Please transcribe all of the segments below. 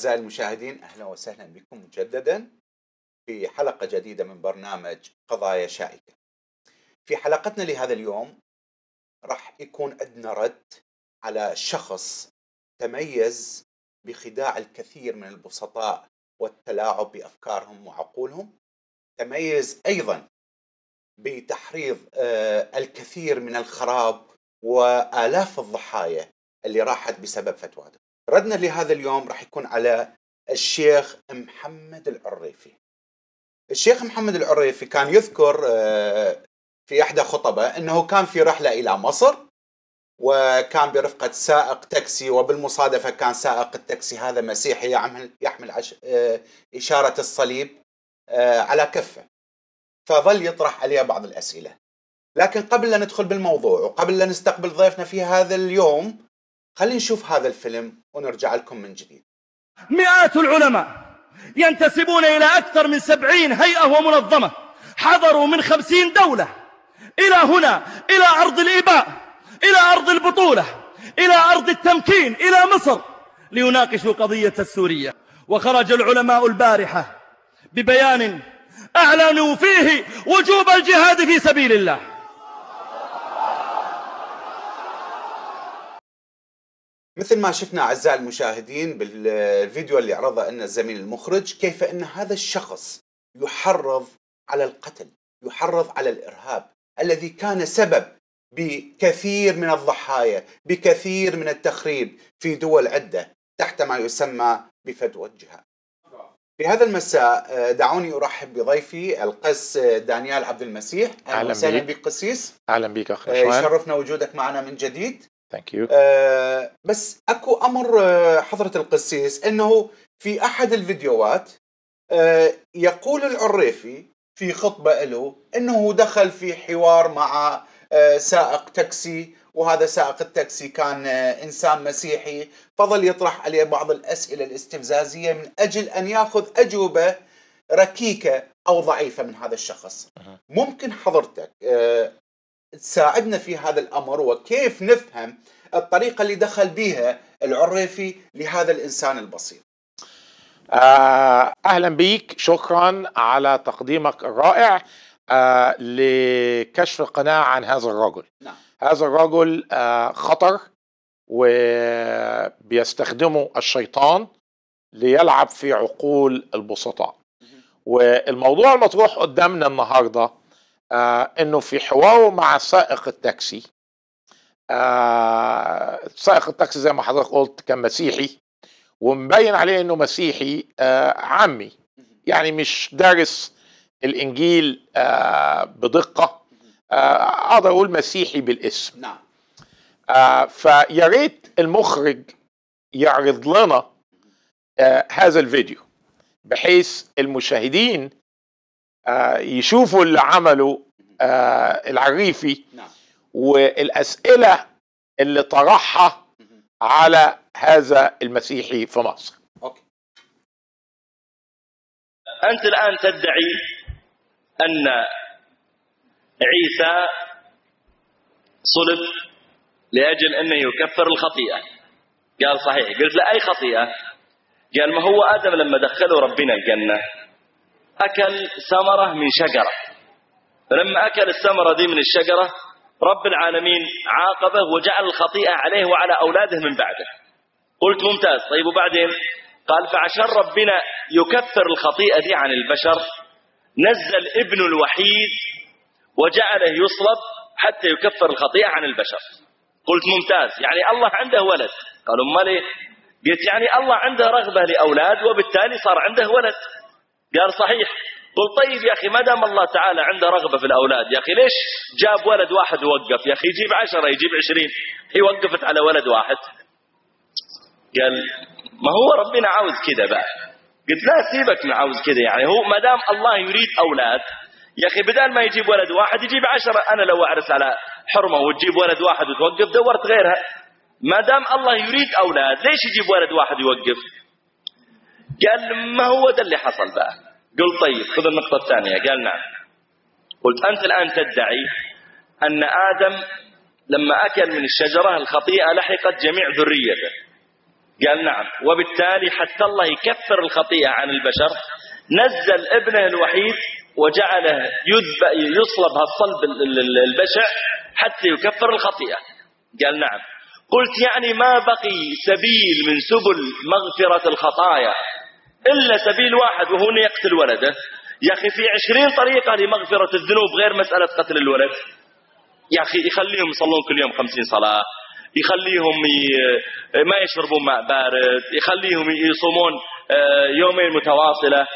أعزائي المشاهدين أهلا وسهلا بكم مجددا في حلقة جديدة من برنامج قضايا شائكة في حلقتنا لهذا اليوم راح يكون عندنا رد على شخص تميز بخداع الكثير من البسطاء والتلاعب بأفكارهم وعقولهم تميز أيضا بتحريض آه، الكثير من الخراب وآلاف الضحايا اللي راحت بسبب فتواته ردنا لهذا اليوم راح يكون على الشيخ محمد العريفي الشيخ محمد العريفي كان يذكر آه، في احدى خطبه انه كان في رحله الى مصر وكان برفقه سائق تاكسي وبالمصادفه كان سائق التاكسي هذا مسيحي يعمل يحمل عش... آه، اشاره الصليب آه، على كفه فظل يطرح عليه بعض الاسئله لكن قبل لا ندخل بالموضوع وقبل لا نستقبل ضيفنا في هذا اليوم خلينا نشوف هذا الفيلم ونرجع لكم من جديد مئات العلماء ينتسبون إلى أكثر من سبعين هيئة ومنظمة حضروا من خمسين دولة إلى هنا إلى أرض الإباء إلى أرض البطولة إلى أرض التمكين إلى مصر ليناقشوا قضية السورية وخرج العلماء البارحة ببيان أعلنوا فيه وجوب الجهاد في سبيل الله مثل ما شفنا أعزائي المشاهدين بالفيديو اللي عرضه لنا الزميل المخرج كيف أن هذا الشخص يحرض على القتل يحرض على الإرهاب الذي كان سبب بكثير من الضحايا بكثير من التخريب في دول عدة تحت ما يسمى بفتوى الجهاد في هذا المساء دعوني ارحب بضيفي القس دانيال عبد المسيح اهلا وسهلا بك قسيس اهلا بك اخي آه، شرفنا وجودك معنا من جديد ثانك يو آه بس اكو امر آه، حضره القسيس انه في احد الفيديوهات آه، يقول العريفي في خطبه له انه دخل في حوار مع آه، سائق تاكسي وهذا سائق التاكسي كان انسان مسيحي فظل يطرح عليه بعض الاسئله الاستفزازيه من اجل ان ياخذ اجوبه ركيكه او ضعيفه من هذا الشخص ممكن حضرتك تساعدنا في هذا الامر وكيف نفهم الطريقه اللي دخل بها العريفي لهذا الانسان البسيط. آه، اهلا بيك شكرا على تقديمك الرائع آه، لكشف القناع عن هذا الرجل. نعم. هذا الرجل آه، خطر وبيستخدمه الشيطان ليلعب في عقول البسطاء. والموضوع المطروح قدامنا النهارده آه انه في حواره مع سائق التاكسي آه سائق التاكسي زي ما حضرتك قلت كان مسيحي ومبين عليه انه مسيحي آه عامي يعني مش دارس الانجيل آه بدقه آه اقدر اقول مسيحي بالاسم نعم آه فيا ريت المخرج يعرض لنا آه هذا الفيديو بحيث المشاهدين آه، يشوفوا اللي عمله آه، العريفي نعم. والاسئله اللي طرحها على هذا المسيحي في مصر أوكي. أنت الآن تدعي أن عيسى صلب لأجل أنه يكفر الخطيئة قال صحيح قلت له أي خطيئة قال ما هو آدم لما دخله ربنا الجنة أكل ثمرة من شجرة فلما أكل الثمرة دي من الشجرة رب العالمين عاقبه وجعل الخطيئة عليه وعلى أولاده من بعده قلت ممتاز طيب وبعدين قال فعشان ربنا يكفر الخطيئة دي عن البشر نزل ابن الوحيد وجعله يصلب حتى يكفر الخطيئة عن البشر قلت ممتاز يعني الله عنده ولد قالوا امال ليه قلت يعني الله عنده رغبة لأولاد وبالتالي صار عنده ولد قال صحيح قل طيب يا أخي ما دام الله تعالى عنده رغبة في الأولاد يا أخي ليش جاب ولد واحد ووقف يا أخي يجيب عشرة يجيب عشرين هي وقفت على ولد واحد قال ما هو ربنا عاوز كذا بقى قلت لا سيبك من عاوز كذا يعني هو ما دام الله يريد أولاد يا أخي بدل ما يجيب ولد واحد يجيب عشرة أنا لو أعرس على حرمة وتجيب ولد واحد وتوقف دورت غيرها ما دام الله يريد أولاد ليش يجيب ولد واحد يوقف قال ما هو ده اللي حصل بقى قلت طيب خذ النقطة الثانية قال نعم قلت أنت الآن تدعي أن آدم لما أكل من الشجرة الخطيئة لحقت جميع ذريته قال نعم وبالتالي حتى الله يكفر الخطيئة عن البشر نزل ابنه الوحيد وجعله يصلب هالصلب البشع حتى يكفر الخطيئة قال نعم قلت يعني ما بقي سبيل من سبل مغفرة الخطايا إلا سبيل واحد وهو أنه يقتل ولده يا أخي في عشرين طريقة لمغفرة الذنوب غير مسألة قتل الولد يا أخي يخليهم يصلون كل يوم خمسين صلاة يخليهم ما يشربون ماء بارد يخليهم يصومون آه، يومين متواصلة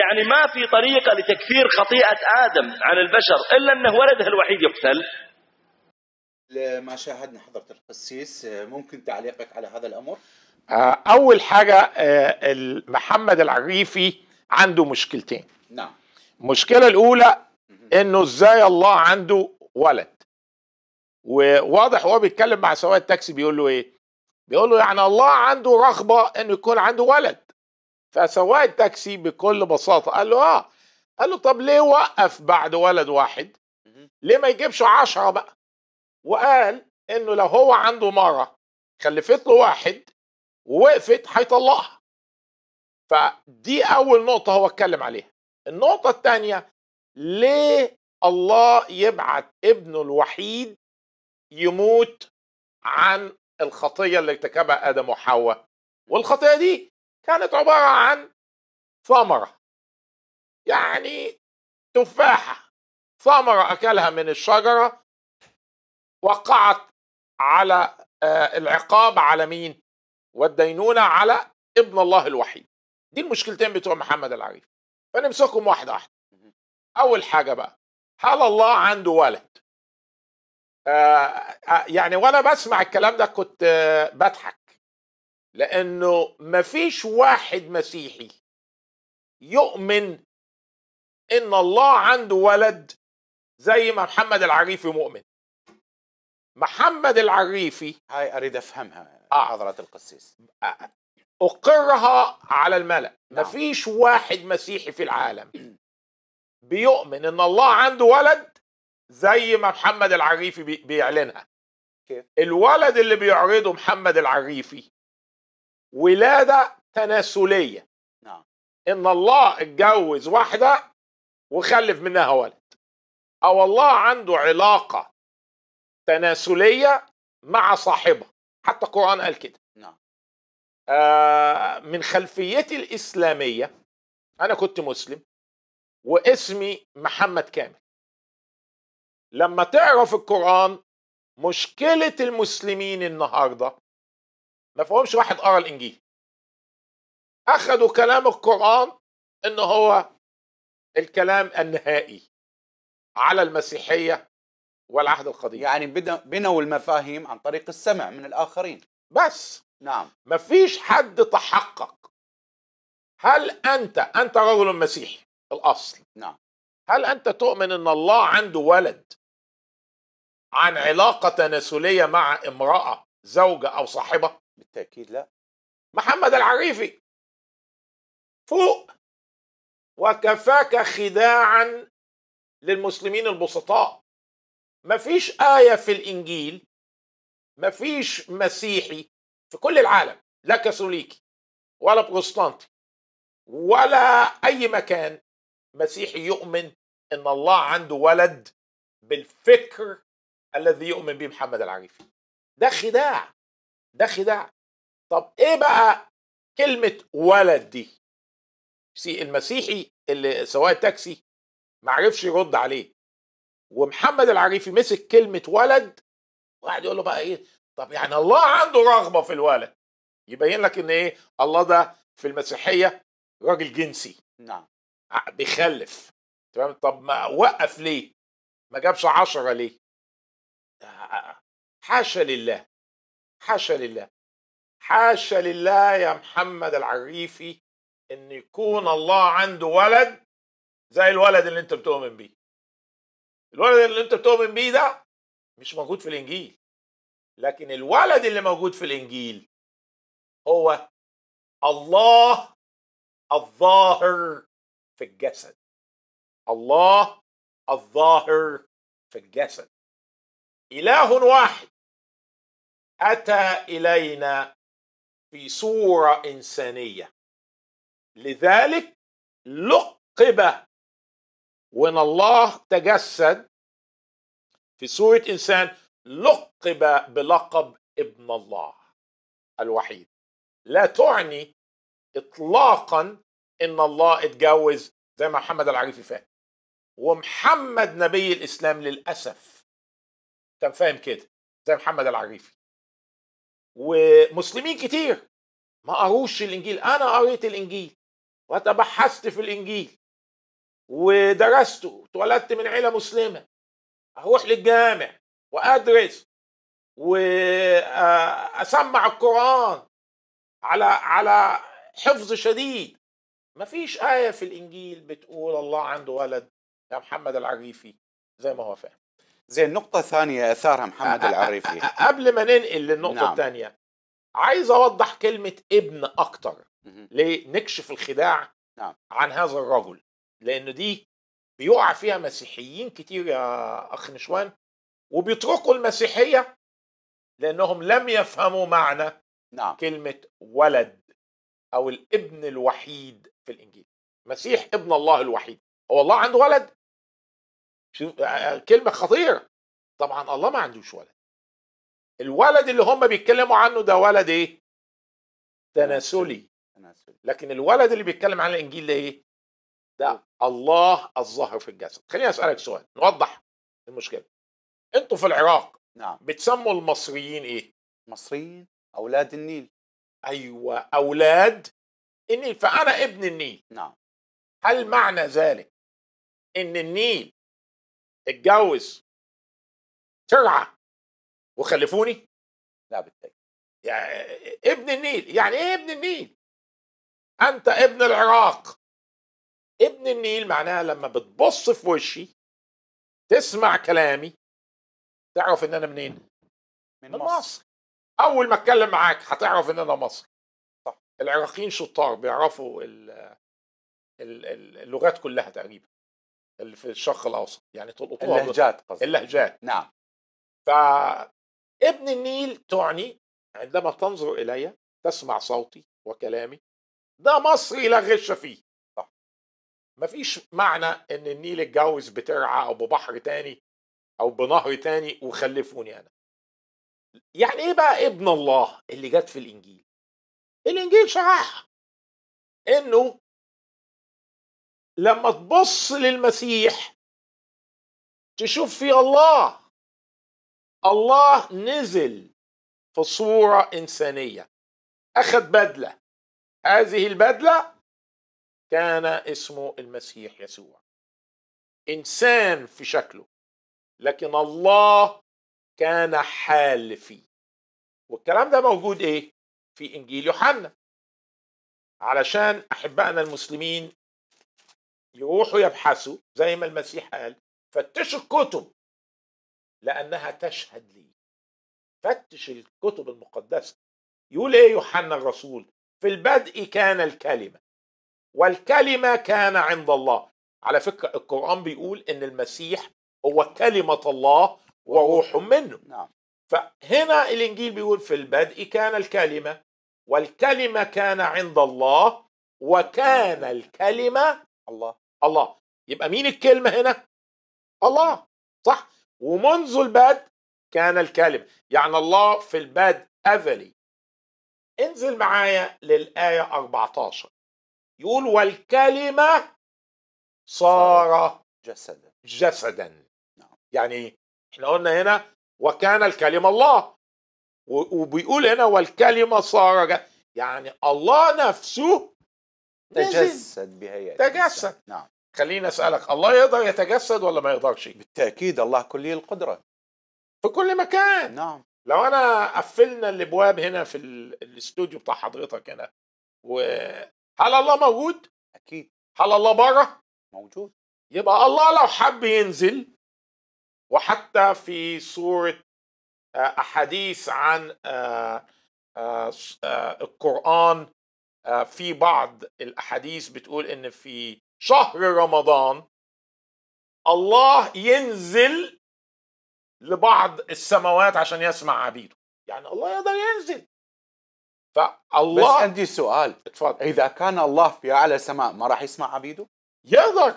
يعني ما في طريقة لتكفير خطيئة آدم عن البشر إلا أنه ولده الوحيد يقتل ما شاهدنا حضرة القسيس آه، ممكن تعليقك على هذا الأمر؟ آه، اول حاجه آه، محمد العريفي عنده مشكلتين نعم المشكله الاولى انه ازاي الله عنده ولد وواضح وهو بيتكلم مع سواق التاكسي بيقول له ايه بيقول له يعني الله عنده رغبه انه يكون عنده ولد فسواق التاكسي بكل بساطه قال له اه قال له طب ليه وقف بعد ولد واحد ليه ما يجيبش عشرة بقى وقال انه لو هو عنده مره خلفت له واحد وقفت هيطلعها فدي اول نقطه هو اتكلم عليها النقطه الثانيه ليه الله يبعت ابنه الوحيد يموت عن الخطيه اللي ارتكبها ادم وحواء والخطيه دي كانت عباره عن ثمره يعني تفاحه ثمره اكلها من الشجره وقعت على آه، العقاب على مين والدينونة على ابن الله الوحيد دي المشكلتين بتوع محمد العريف فنمسكهم واحدة واحدة أول حاجة بقى هل الله عنده ولد آه،, آه يعني وأنا بسمع الكلام ده كنت آه بضحك لأنه مفيش واحد مسيحي يؤمن إن الله عنده ولد زي ما محمد العريفي مؤمن محمد العريفي هاي أريد أفهمها آه، حضرة القسيس أقرها على الملأ مفيش نعم. واحد مسيحي في العالم بيؤمن إن الله عنده ولد زي ما محمد العريفي بيعلنها الولد اللي بيعرضه محمد العريفي ولادة تناسلية نعم. إن الله اتجوز واحدة وخلف منها ولد أو الله عنده علاقة تناسلية مع صاحبها حتى القرآن قال كده نعم آه من خلفيتي الإسلامية أنا كنت مسلم واسمي محمد كامل لما تعرف القرآن مشكلة المسلمين النهاردة ما فهمش واحد قرا الإنجيل أخذوا كلام القرآن إن هو الكلام النهائي على المسيحية والعهد القديم يعني بنوا المفاهيم عن طريق السمع من الآخرين بس نعم ما فيش حد تحقق هل أنت أنت رجل مسيحي الأصل نعم هل أنت تؤمن أن الله عنده ولد عن علاقة تناسلية مع امرأة زوجة أو صاحبة بالتأكيد لا محمد العريفي فوق وكفاك خداعا للمسلمين البسطاء ما فيش آية في الإنجيل ما فيش مسيحي في كل العالم لا كاثوليكي ولا بروتستانتي ولا أي مكان مسيحي يؤمن إن الله عنده ولد بالفكر الذي يؤمن به محمد العريفي ده خداع ده خداع طب إيه بقى كلمة ولد دي سي المسيحي اللي سواق التاكسي معرفش يرد عليه ومحمد العريفي مسك كلمه ولد واحد يقول له بقى ايه طب يعني الله عنده رغبه في الولد يبين لك ان ايه الله ده في المسيحيه راجل جنسي نعم بيخلف تمام طب ما وقف ليه ما جابش عشرة ليه آه، حاشا لله حاشا لله حاشا لله يا محمد العريفي ان يكون الله عنده ولد زي الولد اللي انت بتؤمن بيه الولد اللي انت بتؤمن بيه ده مش موجود في الانجيل لكن الولد اللي موجود في الانجيل هو الله الظاهر في الجسد الله الظاهر في الجسد اله واحد اتى الينا في صوره انسانيه لذلك لقب وان الله تجسد في صوره انسان لقب بلقب ابن الله الوحيد لا تعني اطلاقا ان الله اتجوز زي ما محمد العريفي فاهم ومحمد نبي الاسلام للاسف كان فاهم كده زي محمد العريفي ومسلمين كتير ما قروش الانجيل انا قريت الانجيل وتبحثت في الانجيل ودرسته اتولدت من عيله مسلمه اروح للجامع وادرس واسمع القران على على حفظ شديد ما فيش آية في الإنجيل بتقول الله عنده ولد يا محمد العريفي زي ما هو فاهم زي النقطة الثانية أثارها محمد العريفي قبل ما ننقل للنقطة نعم. الثانية عايز أوضح كلمة ابن أكتر لنكشف الخداع نعم. عن هذا الرجل لان دي بيقع فيها مسيحيين كتير يا اخ نشوان وبيتركوا المسيحيه لانهم لم يفهموا معنى نعم. كلمه ولد او الابن الوحيد في الانجيل مسيح ابن الله الوحيد هو الله عنده ولد شوف كلمه خطيره طبعا الله ما عندوش ولد الولد اللي هم بيتكلموا عنه ده ولد ايه تناسلي لكن الولد اللي بيتكلم عن الانجيل ده ايه ده الله الظاهر في الجسد خليني اسالك سؤال نوضح المشكله انتوا في العراق نعم بتسموا المصريين ايه مصريين اولاد النيل ايوه اولاد النيل فانا ابن النيل نعم هل معنى ذلك ان النيل اتجوز ترعه وخلفوني لا بالتاكيد يعني ابن النيل يعني ايه ابن النيل انت ابن العراق ابن النيل معناها لما بتبص في وشي تسمع كلامي تعرف ان انا منين؟ من, من مصر. مصر اول ما اتكلم معاك هتعرف ان انا مصري صح العراقيين شطار بيعرفوا الـ الـ اللغات كلها تقريبا اللي في الشرق الاوسط يعني تلقطوها اللهجات قصدي اللهجات نعم فابن النيل تعني عندما تنظر الي تسمع صوتي وكلامي ده مصري لا غش فيه مفيش معنى ان النيل اتجوز بترعه او ببحر تاني او بنهر تاني وخلفوني انا يعني ايه بقى ابن الله اللي جت في الانجيل الانجيل شرحها انه لما تبص للمسيح تشوف في الله الله نزل في صورة إنسانية أخذ بدلة هذه البدلة كان اسمه المسيح يسوع انسان في شكله لكن الله كان حال فيه والكلام ده موجود ايه في انجيل يوحنا علشان احبائنا المسلمين يروحوا يبحثوا زي ما المسيح قال فتشوا الكتب لانها تشهد لي فتش الكتب المقدسه يقول ايه يوحنا الرسول في البدء كان الكلمه والكلمه كان عند الله على فكره القران بيقول ان المسيح هو كلمه الله وروح منه نعم. فهنا الانجيل بيقول في البدء كان الكلمه والكلمه كان عند الله وكان نعم. الكلمه الله الله يبقى مين الكلمه هنا الله صح ومنذ البدء كان الكلمه يعني الله في البدء ازلي انزل معايا للايه 14 يقول والكلمة صار جسدا جسدا نعم. يعني احنا قلنا هنا وكان الكلمة الله وبيقول هنا والكلمة صار يعني الله نفسه تجسد بهيئة تجسد نعم خليني اسالك الله يقدر يتجسد ولا ما يقدرش بالتاكيد الله كلي القدره في كل مكان نعم لو انا قفلنا الابواب هنا في الاستوديو بتاع حضرتك هنا و هل الله موجود؟ اكيد هل الله بره؟ موجود يبقى الله لو حب ينزل وحتى في سوره آه، احاديث عن آه، آه، القران في بعض الاحاديث بتقول ان في شهر رمضان الله ينزل لبعض السماوات عشان يسمع عبيده يعني الله يقدر ينزل فالله بس عندي سؤال اتفضل اذا كان الله في اعلى سماء ما راح يسمع عبيده؟ يقدر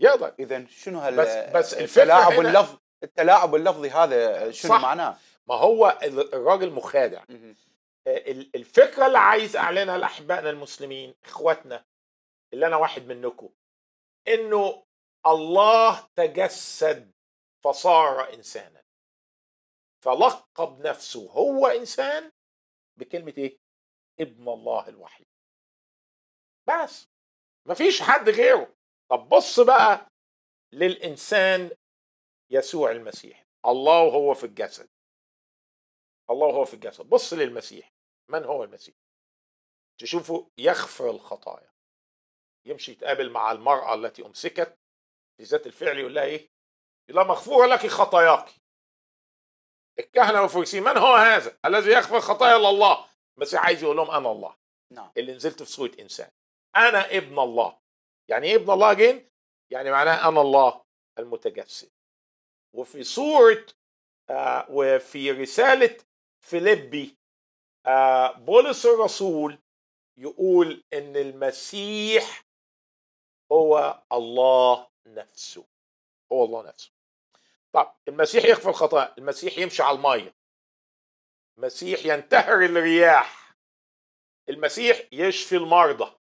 يقدر اذا شنو هال بس بس التلاعب اللفظ التلاعب اللفظي هذا شنو صح. معناه؟ ما هو الراجل مخادع آه، الفكره اللي عايز اعلنها لاحبائنا المسلمين اخواتنا اللي انا واحد منكم انه الله تجسد فصار انسانا فلقب نفسه هو انسان بكلمه ايه؟ ابن الله الوحيد. بس مفيش حد غيره. طب بص بقى للانسان يسوع المسيح، الله وهو في الجسد. الله وهو في الجسد، بص للمسيح، من هو المسيح؟ تشوفه يغفر الخطايا. يمشي يتقابل مع المرأة التي أمسكت في ذات الفعل يقول لها إيه؟ يقول لها مغفورة لك خطاياكي الكهنه والفريسيين من هو هذا الذي يغفر خطايا الا الله بس عايز يقول لهم انا الله نعم اللي نزلت في صوره انسان انا ابن الله يعني ايه ابن الله جن يعني معناه انا الله المتجسد وفي صوره آه وفي رساله فيليبي آه بولس الرسول يقول ان المسيح هو الله نفسه هو الله نفسه طب المسيح يخفى الخطايا المسيح يمشي على الميه المسيح ينتهر الرياح المسيح يشفي المرضى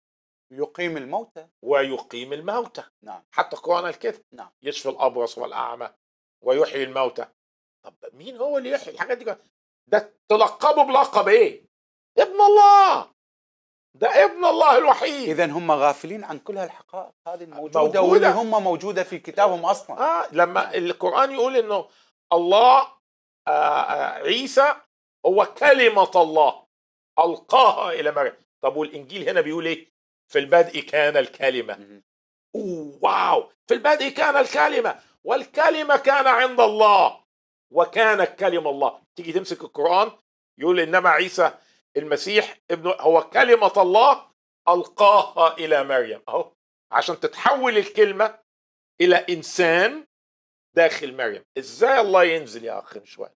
يقيم الموتى ويقيم الموتى نعم حتى القرآن الكذب نعم يشفي الأبرص والأعمى ويحيي الموتى طب مين هو اللي يحيي الحاجات دي ده تلقبه بلقب ايه؟ ابن الله ده ابن الله الوحيد اذا هم غافلين عن كل هالحقائق هذه الموجوده موجودة. واللي هم موجوده في كتابهم اصلا آه لما القران يقول انه الله آه, آه، عيسى هو كلمه الله القاها الى مريم طب والانجيل هنا بيقول ايه في البدء كان الكلمه أوه واو في البدء كان الكلمه والكلمه كان عند الله وكان الكلمه الله تيجي تمسك القران يقول انما عيسى المسيح ابن هو كلمة الله ألقاها إلى مريم أهو عشان تتحول الكلمة إلى إنسان داخل مريم إزاي الله ينزل يا أخ شوية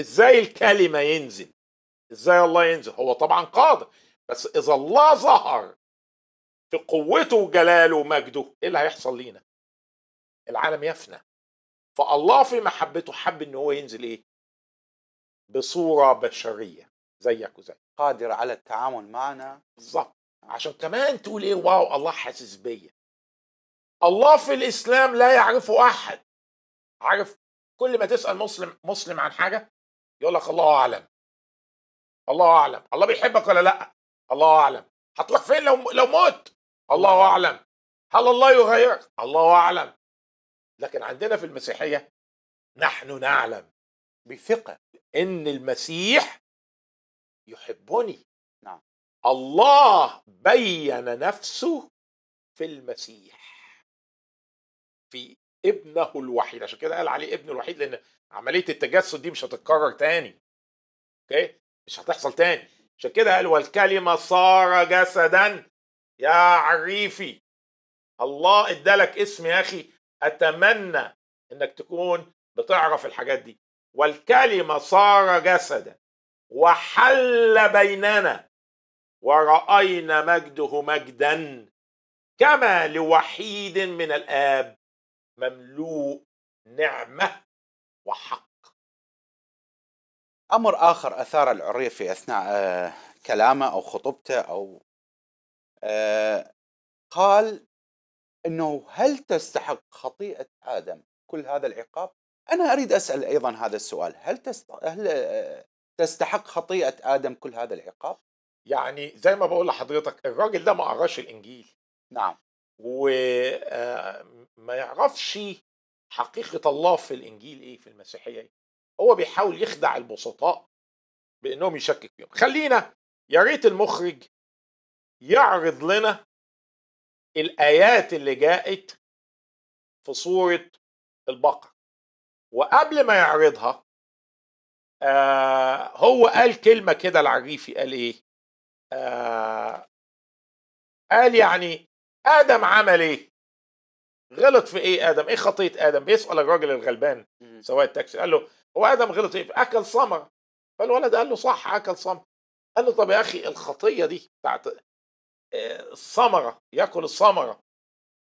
إزاي الكلمة ينزل إزاي الله ينزل هو طبعا قادر بس إذا الله ظهر في قوته وجلاله ومجده إيه اللي هيحصل لينا العالم يفنى فالله في محبته حب إن هو ينزل إيه بصورة بشرية زيك وزي قادر على التعامل معنا بالظبط عشان كمان تقول ايه واو الله حاسس بيا الله في الاسلام لا يعرفه احد عارف كل ما تسال مسلم مسلم عن حاجه يقول لك الله اعلم الله اعلم الله بيحبك ولا لا الله اعلم هتروح فين لو لو مت الله اعلم هل الله يغيرك الله اعلم لكن عندنا في المسيحيه نحن نعلم بثقه ان المسيح يحبني نعم. الله بين نفسه في المسيح في ابنه الوحيد عشان كده قال عليه ابن الوحيد لان عمليه التجسد دي مش هتتكرر تاني اوكي مش هتحصل تاني عشان كده قال والكلمه صار جسدا يا عريفي الله ادالك اسم يا اخي اتمنى انك تكون بتعرف الحاجات دي والكلمه صار جسدا وحل بيننا ورأينا مجده مجدا كما لوحيد من الآب مملوء نعمة وحق أمر آخر أثار العرية في أثناء آه، كلامه أو خطبته أو آه، قال أنه هل تستحق خطيئة آدم كل هذا العقاب؟ أنا أريد أسأل أيضا هذا السؤال هل, تست... هل آه، تستحق خطيئه ادم كل هذا العقاب يعني زي ما بقول لحضرتك الراجل ده ما قراش الانجيل نعم وما آه، يعرفش حقيقه الله في الانجيل ايه في المسيحيه ايه هو بيحاول يخدع البسطاء بانهم يشكك فيهم خلينا يا ريت المخرج يعرض لنا الايات اللي جاءت في سوره البقره وقبل ما يعرضها آه هو قال كلمة كده العريفي قال إيه؟ آه قال يعني آدم عمل إيه؟ غلط في إيه آدم؟ إيه خطية آدم؟ بيسأل الراجل الغلبان سواء التاكسي قال له هو آدم غلط إيه؟ أكل ثمرة فالولد قال له صح أكل ثمرة قال له طب يا أخي الخطية دي بتاعت آه، الثمرة يأكل الثمرة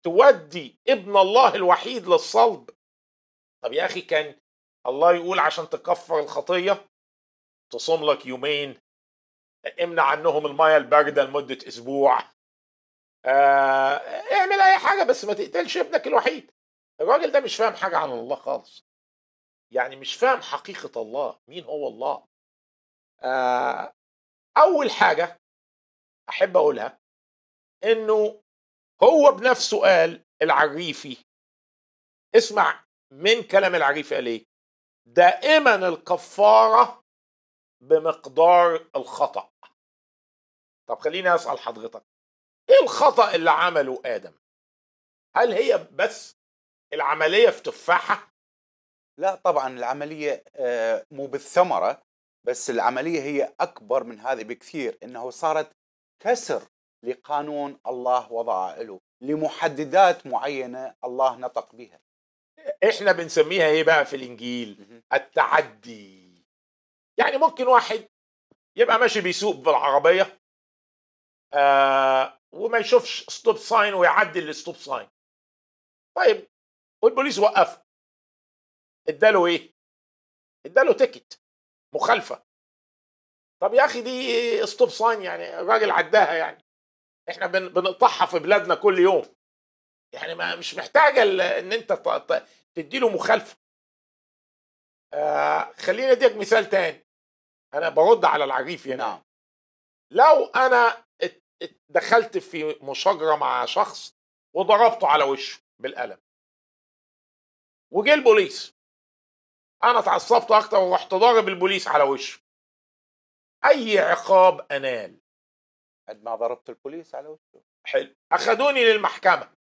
تودي ابن الله الوحيد للصلب طب يا أخي كان الله يقول عشان تكفر الخطيه تصوم لك يومين امنع عنهم الميه البارده لمده اسبوع آه اعمل اي حاجه بس ما تقتلش ابنك الوحيد الراجل ده مش فاهم حاجه عن الله خالص يعني مش فاهم حقيقه الله مين هو الله آه اول حاجه احب اقولها انه هو بنفسه قال العريفي اسمع من كلام العريفي قال ايه دائما الكفاره بمقدار الخطا طب خليني اسال حضرتك ايه الخطا اللي عمله ادم هل هي بس العمليه في تفاحه لا طبعا العمليه آه، مو بالثمره بس العمليه هي اكبر من هذه بكثير انه صارت كسر لقانون الله وضعه له لمحددات معينه الله نطق بها احنا بنسميها ايه بقى في الانجيل التعدي يعني ممكن واحد يبقى ماشي بيسوق بالعربيه آه وما يشوفش ستوب ساين ويعدي الستوب ساين طيب والبوليس وقفه اداله ايه اداله تيكت مخالفه طب يا اخي دي ستوب ساين يعني الراجل عداها يعني احنا بنقطعها في بلادنا كل يوم يعني ما مش محتاجه ان انت تدي له مخالفه آه خليني اديك مثال تاني انا برد على العريف هنا نعم. لو انا دخلت في مشاجره مع شخص وضربته على وشه بالقلم وجه البوليس انا اتعصبت اكتر ورحت ضارب البوليس على وشه اي عقاب انال قد ما ضربت البوليس على وشه حلو اخذوني للمحكمه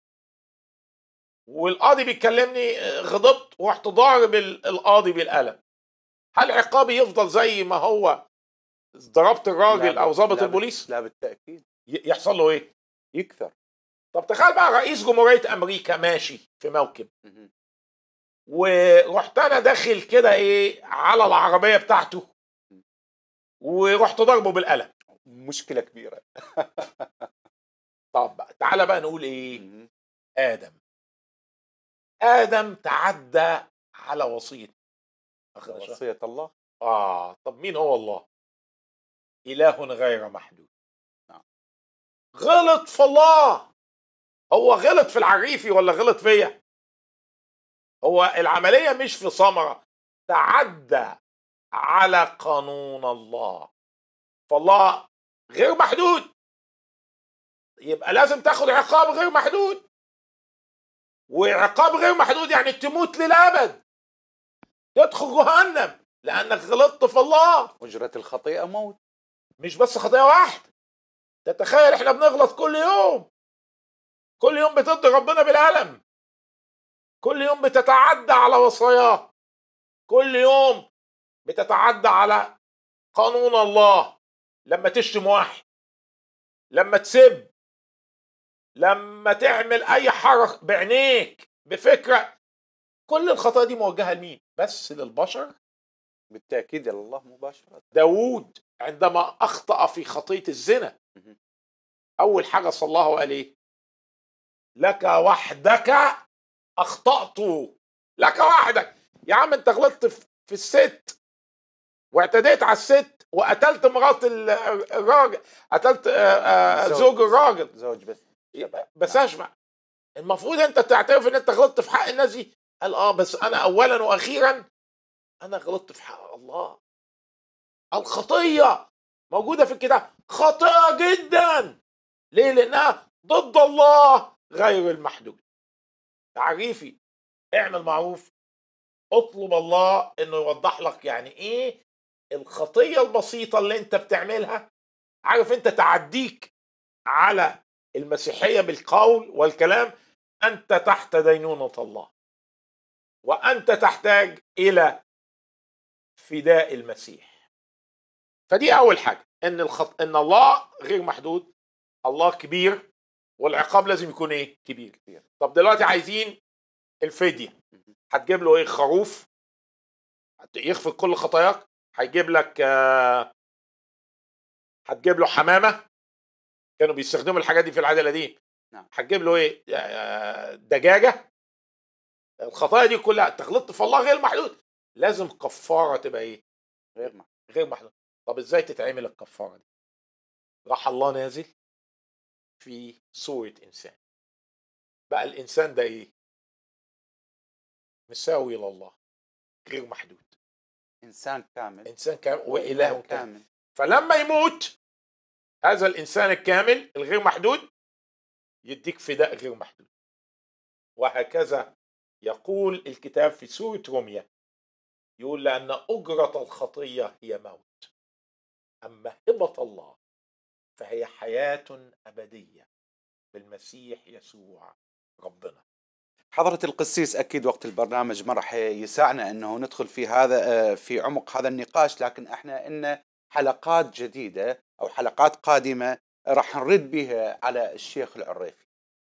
والقاضي بيكلمني آه، غضبت ورحت ضارب القاضي بالقلم هل عقابي يفضل زي ما هو ضربت الراجل او ظابط البوليس؟ لا بالتاكيد يحصل له ايه؟ يكثر طب تخيل بقى رئيس جمهوريه امريكا ماشي في موكب ورحت انا داخل كده ايه على العربيه بتاعته ورحت ضربه بالقلم مشكله كبيره طب تعالى بقى نقول ايه؟ ادم ادم تعدى على وصيه وصيه الله اه طب مين هو الله اله غير محدود نعم. غلط في الله هو غلط في العريفي ولا غلط فيا هو العمليه مش في ثمره تعدى على قانون الله فالله غير محدود يبقى لازم تاخد عقاب غير محدود وعقاب غير محدود يعني تموت للابد تدخل جهنم لانك غلطت في الله اجره الخطيئه موت مش بس خطيئه واحده تتخيل احنا بنغلط كل يوم كل يوم بتضي ربنا بالالم كل يوم بتتعدى على وصاياه كل يوم بتتعدى على قانون الله لما تشتم واحد لما تسب لما تعمل اي حركه بعينيك بفكره كل الخطايا دي موجهه لمين بس للبشر بالتاكيد الله مباشره داوود عندما اخطا في خطيه الزنا اول حاجه صلى الله عليه لك وحدك اخطات لك وحدك يا عم انت غلطت في الست واعتديت على الست وقتلت مرات الراجل قتلت آه، آه، زوج الراجل زوج بس إيه، بس اسمع المفروض انت تعترف ان انت غلطت في حق الناس دي قال اه بس انا اولا واخيرا انا غلطت في حق الله الخطيه موجوده في الكتاب خاطئه جدا ليه لانها ضد الله غير المحدود تعريفي اعمل معروف اطلب الله انه يوضح لك يعني ايه الخطيه البسيطه اللي انت بتعملها عارف انت تعديك على المسيحيه بالقول والكلام انت تحت دينونه الله وانت تحتاج الى فداء المسيح فدي اول حاجه ان الخط... ان الله غير محدود الله كبير والعقاب لازم يكون ايه كبير طب دلوقتي عايزين الفديه هتجيب له ايه خروف يغفر كل خطاياك هيجيب لك آه، هتجيب له حمامه كانوا بيستخدموا الحاجات دي في العهد القديم نعم هتجيب له ايه دجاجه الخطايا دي كلها تخلط في الله غير محدود لازم كفاره تبقى ايه غير محدود غير محدود طب ازاي تتعمل الكفاره دي راح الله نازل في صوره انسان بقى الانسان ده ايه مساوي لله غير محدود انسان كامل انسان كامل واله كامل. كامل فلما يموت هذا الإنسان الكامل الغير محدود يديك فداء غير محدود وهكذا يقول الكتاب في سورة روميا يقول لأن أجرة الخطية هي موت أما هبة الله فهي حياة أبدية بالمسيح يسوع ربنا حضرة القسيس أكيد وقت البرنامج ما راح يسعنا أنه ندخل في هذا آه، في عمق هذا النقاش لكن احنا إن حلقات جديدة أو حلقات قادمة راح نرد بها على الشيخ العريفي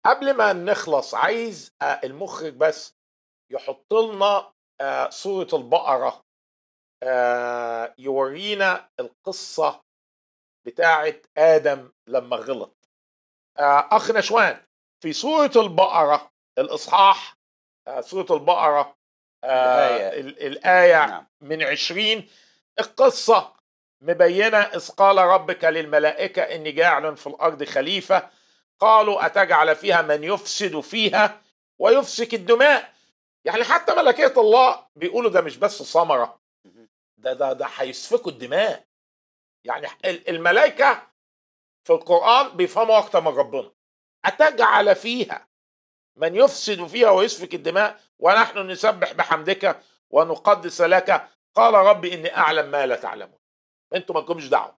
قبل ما نخلص عايز آه، المخرج بس يحط لنا آه، صورة البقرة آه، يورينا القصة بتاعة آدم لما غلط أخ نشوان في سورة البقرة الإصحاح سورة البقرة الآية, الآية نعم. من عشرين القصة مبينة إذ قال ربك للملائكة إني جاعل في الأرض خليفة قالوا أتجعل فيها من يفسد فيها ويفسك الدماء يعني حتى ملكية الله بيقولوا ده مش بس ثمرة ده ده ده هيسفكوا الدماء يعني الملائكة في القرآن بيفهموا أكتر من ربنا أتجعل فيها من يفسد فيها ويسفك الدماء ونحن نسبح بحمدك ونقدس لك قال ربي إني أعلم ما لا تعلمون انتوا ما دعوه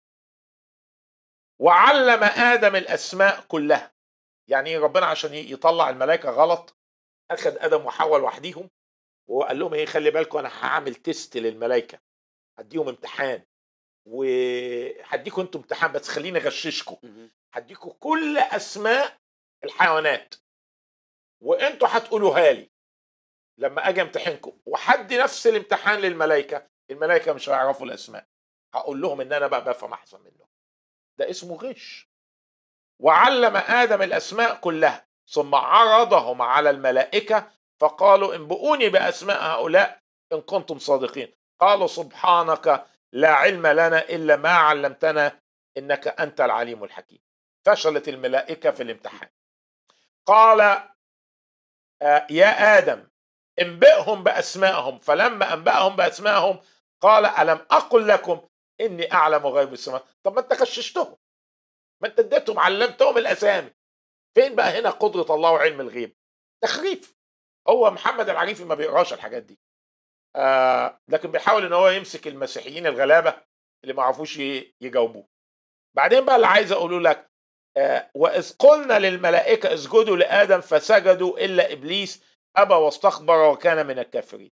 وعلم ادم الاسماء كلها يعني ايه ربنا عشان يطلع الملائكه غلط اخذ ادم وحول لوحديهم وقال لهم ايه خلي بالكم انا هعمل تيست للملائكه هديهم امتحان وهديكم انتوا امتحان بس خليني اغششكم هديكم كل اسماء الحيوانات وانتوا هتقولوها لي لما اجي امتحنكم وحدي نفس الامتحان للملائكه الملائكه مش هيعرفوا الاسماء هقول لهم ان انا بقى بفهم احسن منهم ده اسمه غش وعلم ادم الاسماء كلها ثم عرضهم على الملائكه فقالوا انبئوني باسماء هؤلاء ان كنتم صادقين قالوا سبحانك لا علم لنا الا ما علمتنا انك انت العليم الحكيم فشلت الملائكه في الامتحان قال آه، يا ادم انبئهم باسمائهم فلما انبأهم باسمائهم قال الم اقل لكم اني اعلم غيب السماء طب ما انت غششتهم ما انت اديتهم علمتهم الاسامي فين بقى هنا قدره الله وعلم الغيب تخريف هو محمد العريفي ما بيقراش الحاجات دي آه لكن بيحاول ان هو يمسك المسيحيين الغلابه اللي ما عرفوش يجاوبوه بعدين بقى اللي عايز اقوله لك آه واذ قلنا للملائكه اسجدوا لادم فسجدوا الا ابليس ابى واستخبر وكان من الكافرين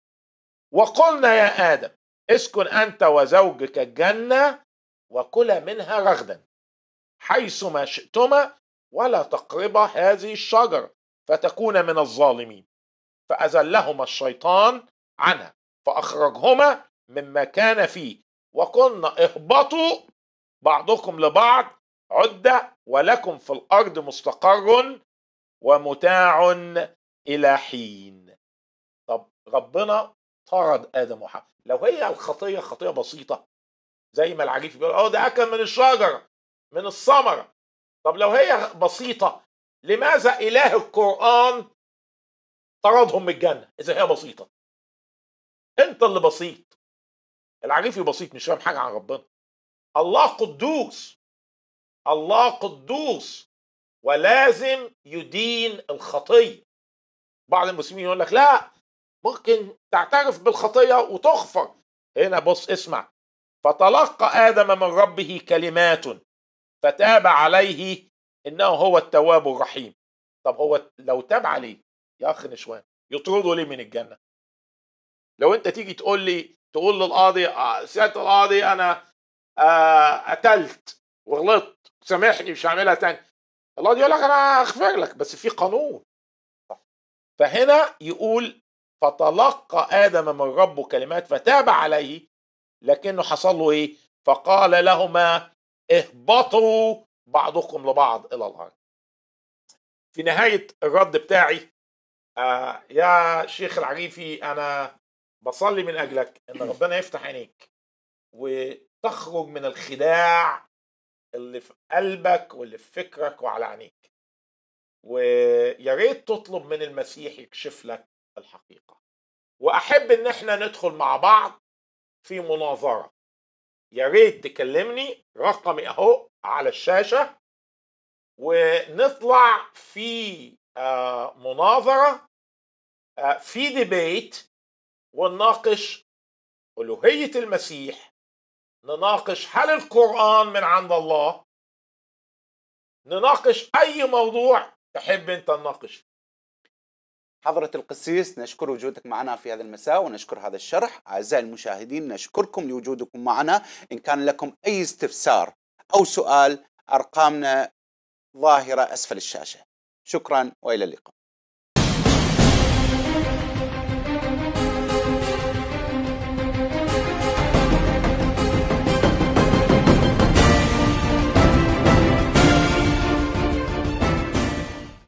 وقلنا يا ادم اسكن أنت وزوجك الجنة وكلا منها رغدا حيثما شئتما ولا تقربا هذه الشجرة فتكون من الظالمين فأزلهما الشيطان عنها فأخرجهما مما كان فيه وقلنا اهبطوا بعضكم لبعض عدة ولكم في الأرض مستقر ومتاع إلى حين طب ربنا طرد ادم وحواء لو هي الخطيه خطيه بسيطه زي ما العجيف بيقول اه ده اكل من الشجره من الثمره طب لو هي بسيطه لماذا اله القران طردهم من الجنه اذا هي بسيطه انت اللي بسيط العريفي بسيط مش فاهم حاجه عن ربنا الله قدوس الله قدوس ولازم يدين الخطيه بعض المسلمين يقول لك لا ممكن تعترف بالخطية وتغفر هنا بص اسمع فتلقى آدم من ربه كلمات فتاب عليه إنه هو التواب الرحيم طب هو لو تاب عليه يا أخ نشوان يطرده ليه من الجنة لو أنت تيجي تقول لي تقول للقاضي آه، سيادة القاضي أنا آه، قتلت وغلطت سامحني مش هعملها تاني القاضي يقول لك أنا هغفر لك بس في قانون فهنا يقول فتلقى آدم من ربه كلمات فتاب عليه لكنه حصل له إيه فقال لهما اهبطوا بعضكم لبعض إلى الأرض في نهاية الرد بتاعي آه يا شيخ العريفي أنا بصلي من أجلك إن ربنا يفتح عينيك وتخرج من الخداع اللي في قلبك واللي في فكرك وعلى عينيك ويا ريت تطلب من المسيح يكشف لك الحقيقة وأحب إن إحنا ندخل مع بعض في مناظرة يا ريت تكلمني رقمي أهو على الشاشة ونطلع في آه، مناظرة آه، في ديبيت ونناقش ألوهية المسيح نناقش هل القرآن من عند الله نناقش أي موضوع تحب أنت تناقش فيه حضرة القسيس نشكر وجودك معنا في هذا المساء ونشكر هذا الشرح أعزائي المشاهدين نشكركم لوجودكم معنا إن كان لكم أي استفسار أو سؤال أرقامنا ظاهرة أسفل الشاشة شكرا وإلى اللقاء